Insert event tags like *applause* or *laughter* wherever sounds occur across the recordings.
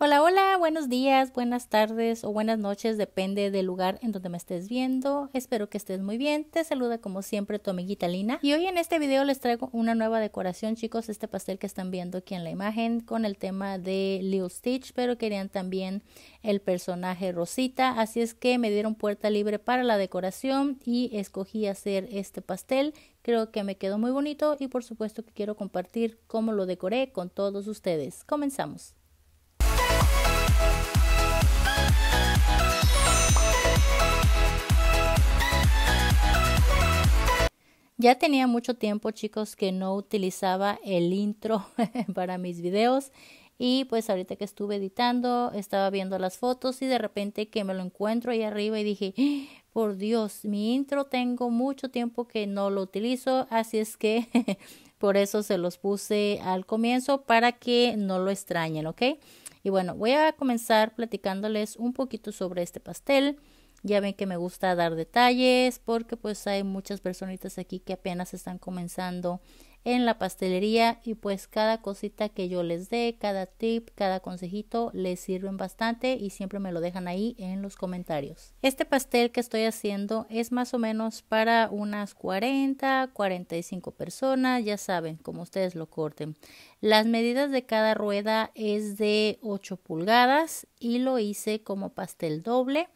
Hola, hola, buenos días, buenas tardes o buenas noches, depende del lugar en donde me estés viendo. Espero que estés muy bien. Te saluda como siempre tu amiguita Lina. Y hoy en este video les traigo una nueva decoración, chicos, este pastel que están viendo aquí en la imagen con el tema de Lil Stitch, pero querían también el personaje Rosita, así es que me dieron puerta libre para la decoración y escogí hacer este pastel. Creo que me quedó muy bonito y por supuesto que quiero compartir cómo lo decoré con todos ustedes. Comenzamos. Ya tenía mucho tiempo, chicos, que no utilizaba el intro *laughs* para mis videos. Y pues ahorita que estuve editando, estaba viendo las fotos y de repente que me lo encuentro ahí arriba y dije, ah, por Dios, mi intro tengo mucho tiempo que no lo utilizo, así es que *laughs* por eso se los puse al comienzo para que no lo extrañen, ¿ok? Y bueno, voy a comenzar platicándoles un poquito sobre este pastel. Ya ven que me gusta dar detalles porque pues hay muchas personitas aquí que apenas están comenzando en la pastelería y pues cada cosita que yo les dé, cada tip, cada consejito les sirven bastante y siempre me lo dejan ahí en los comentarios. Este pastel que estoy haciendo es más o menos para unas 40, 45 personas, ya saben, como ustedes lo corten. Las medidas de cada rueda es de 8 pulgadas y lo hice como pastel doble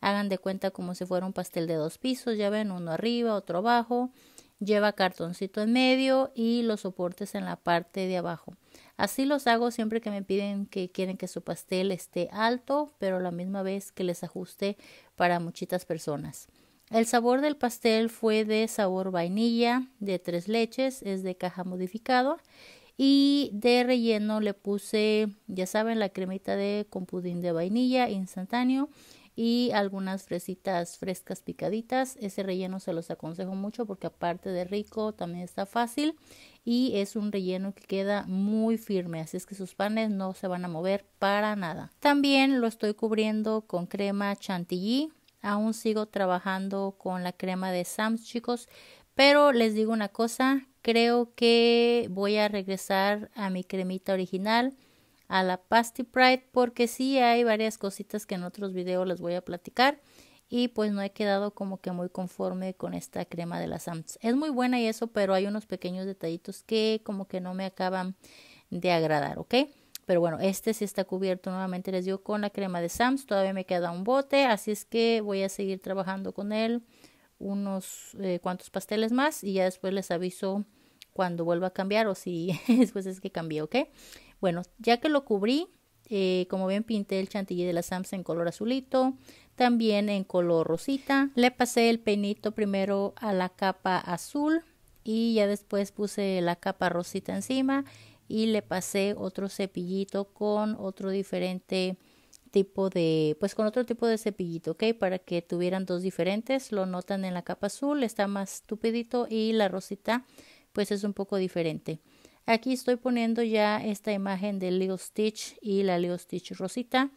hagan de cuenta como si fuera un pastel de dos pisos, ya ven, uno arriba, otro abajo, lleva cartoncito en medio y los soportes en la parte de abajo. Así los hago siempre que me piden que quieren que su pastel esté alto, pero a la misma vez que les ajuste para muchitas personas. El sabor del pastel fue de sabor vainilla, de tres leches, es de caja modificado. Y de relleno le puse, ya saben, la cremita de con pudín de vainilla instantáneo y algunas fresitas frescas picaditas. Ese relleno se los aconsejo mucho porque aparte de rico también está fácil y es un relleno que queda muy firme, así es que sus panes no se van a mover para nada. También lo estoy cubriendo con crema chantilly. Aún sigo trabajando con la crema de Sam's, chicos, pero les digo una cosa, creo que voy a regresar a mi cremita original a la Pasty Pride porque sí hay varias cositas que en otros videos les voy a platicar y pues no he quedado como que muy conforme con esta crema de la Sams. Es muy buena y eso, pero hay unos pequeños detallitos que como que no me acaban de agradar, ¿ok? Pero bueno, este sí está cubierto nuevamente, les digo, con la crema de Sams. Todavía me queda un bote, así es que voy a seguir trabajando con él unos eh, cuantos pasteles más y ya después les aviso cuando vuelva a cambiar o si *laughs* después es que cambie, ¿ok? Bueno, ya que lo cubrí, eh, como ven pinté el chantilly de la Sams en color azulito, también en color rosita. Le pasé el peinito primero a la capa azul y ya después puse la capa rosita encima y le pasé otro cepillito con otro diferente tipo de pues con otro tipo de cepillito ok para que tuvieran dos diferentes lo notan en la capa azul está más tupidito y la rosita pues es un poco diferente Aquí estoy poniendo ya esta imagen del Leo Stitch y la Leo Stitch Rosita.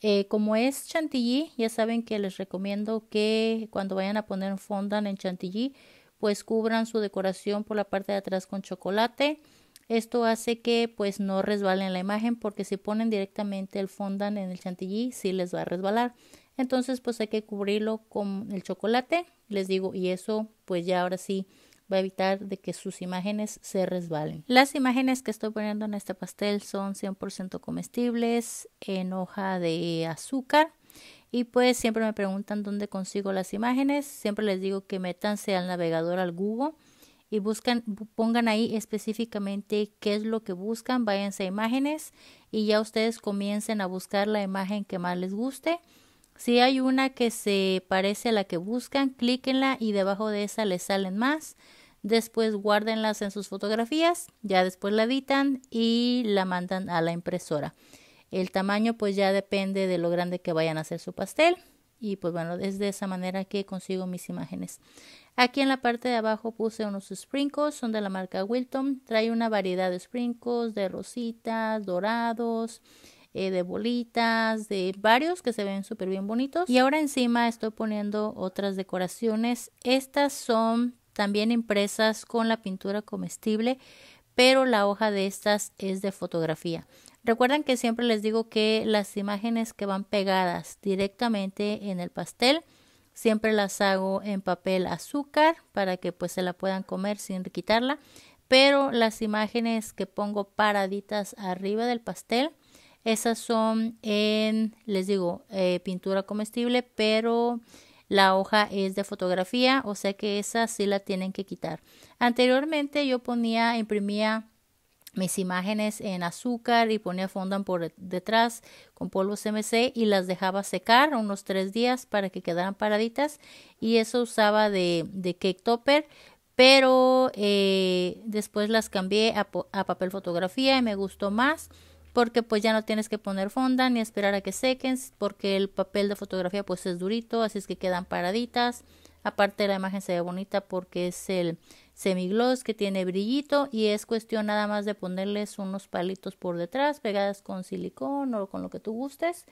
Eh, como es chantilly, ya saben que les recomiendo que cuando vayan a poner fondant en chantilly, pues cubran su decoración por la parte de atrás con chocolate. Esto hace que pues no resbalen la imagen porque si ponen directamente el fondant en el chantilly, sí les va a resbalar. Entonces pues hay que cubrirlo con el chocolate, les digo, y eso pues ya ahora sí va a evitar de que sus imágenes se resbalen. Las imágenes que estoy poniendo en este pastel son 100% comestibles en hoja de azúcar. Y pues siempre me preguntan dónde consigo las imágenes. Siempre les digo que métanse al navegador al Google y buscan, pongan ahí específicamente qué es lo que buscan, váyanse a imágenes y ya ustedes comiencen a buscar la imagen que más les guste si hay una que se parece a la que buscan, clíquenla y debajo de esa les salen más. Después guárdenlas en sus fotografías, ya después la editan y la mandan a la impresora. El tamaño pues ya depende de lo grande que vayan a hacer su pastel. Y pues bueno, es de esa manera que consigo mis imágenes. Aquí en la parte de abajo puse unos sprinkles, son de la marca Wilton. Trae una variedad de sprinkles, de rositas, dorados, eh, de bolitas, de varios que se ven súper bien bonitos. Y ahora encima estoy poniendo otras decoraciones. Estas son también impresas con la pintura comestible, pero la hoja de estas es de fotografía. Recuerden que siempre les digo que las imágenes que van pegadas directamente en el pastel, siempre las hago en papel azúcar para que pues se la puedan comer sin quitarla pero las imágenes que pongo paraditas arriba del pastel esas son en, les digo, eh, pintura comestible, pero la hoja es de fotografía, o sea que esa sí la tienen que quitar. Anteriormente yo ponía, imprimía mis imágenes en azúcar y ponía fondant por detrás con polvo CMC y las dejaba secar unos tres días para que quedaran paraditas y eso usaba de, de cake topper pero eh, después las cambié a papel fotografía y me gustó más porque pues ya no tienes que poner fonda ni esperar a que sequen porque el papel de fotografía pues es durito así es que quedan paraditas aparte la imagen se ve bonita porque es el semigloss que tiene brillito y es cuestión nada más de ponerles unos palitos por detrás pegadas con silicón o con lo que tú gustes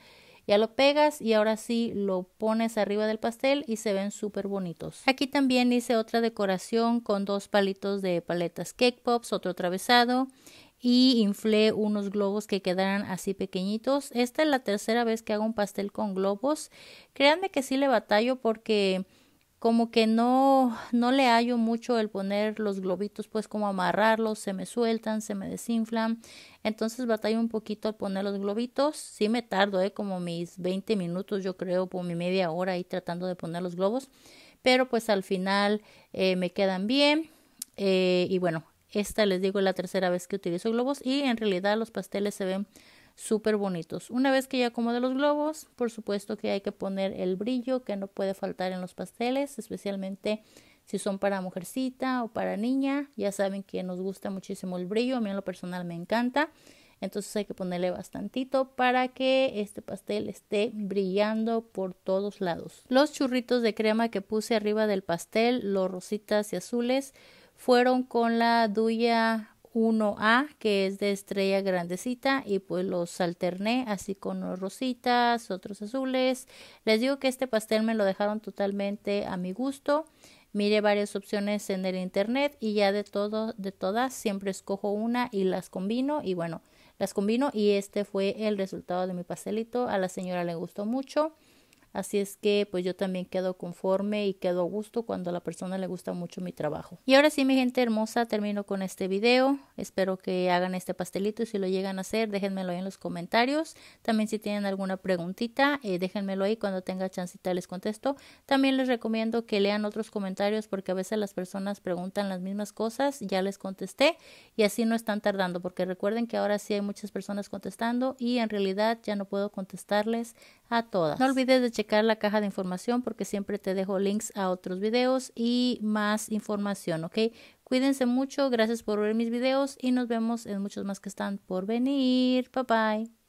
ya lo pegas y ahora sí lo pones arriba del pastel y se ven súper bonitos. Aquí también hice otra decoración con dos palitos de paletas cake pops, otro atravesado y inflé unos globos que quedaran así pequeñitos. Esta es la tercera vez que hago un pastel con globos. Créanme que sí le batallo porque como que no no le hallo mucho el poner los globitos, pues como amarrarlos, se me sueltan, se me desinflan. Entonces batallo un poquito al poner los globitos. Sí me tardo, ¿eh? como mis 20 minutos, yo creo, por mi media hora ahí tratando de poner los globos. Pero pues al final eh, me quedan bien. Eh, y bueno, esta les digo es la tercera vez que utilizo globos y en realidad los pasteles se ven súper bonitos. Una vez que ya acomode los globos, por supuesto que hay que poner el brillo que no puede faltar en los pasteles, especialmente si son para mujercita o para niña. Ya saben que nos gusta muchísimo el brillo, a mí en lo personal me encanta. Entonces hay que ponerle bastantito para que este pastel esté brillando por todos lados. Los churritos de crema que puse arriba del pastel, los rositas y azules, fueron con la Duya 1A, que es de estrella grandecita, y pues los alterné así con unos rositas, otros azules. Les digo que este pastel me lo dejaron totalmente a mi gusto. Mire varias opciones en el internet y ya de todo, de todas, siempre escojo una y las combino. Y bueno, las combino y este fue el resultado de mi pastelito. A la señora le gustó mucho. Así es que pues yo también quedo conforme y quedo a gusto cuando a la persona le gusta mucho mi trabajo. Y ahora sí, mi gente hermosa, termino con este video. Espero que hagan este pastelito y si lo llegan a hacer, déjenmelo ahí en los comentarios. También si tienen alguna preguntita, eh, déjenmelo ahí cuando tenga chancita les contesto. También les recomiendo que lean otros comentarios porque a veces las personas preguntan las mismas cosas, ya les contesté y así no están tardando porque recuerden que ahora sí hay muchas personas contestando y en realidad ya no puedo contestarles a todas. No olvides de checar la caja de información porque siempre te dejo links a otros videos y más información, ¿ok? Cuídense mucho, gracias por ver mis videos y nos vemos en muchos más que están por venir. Bye bye.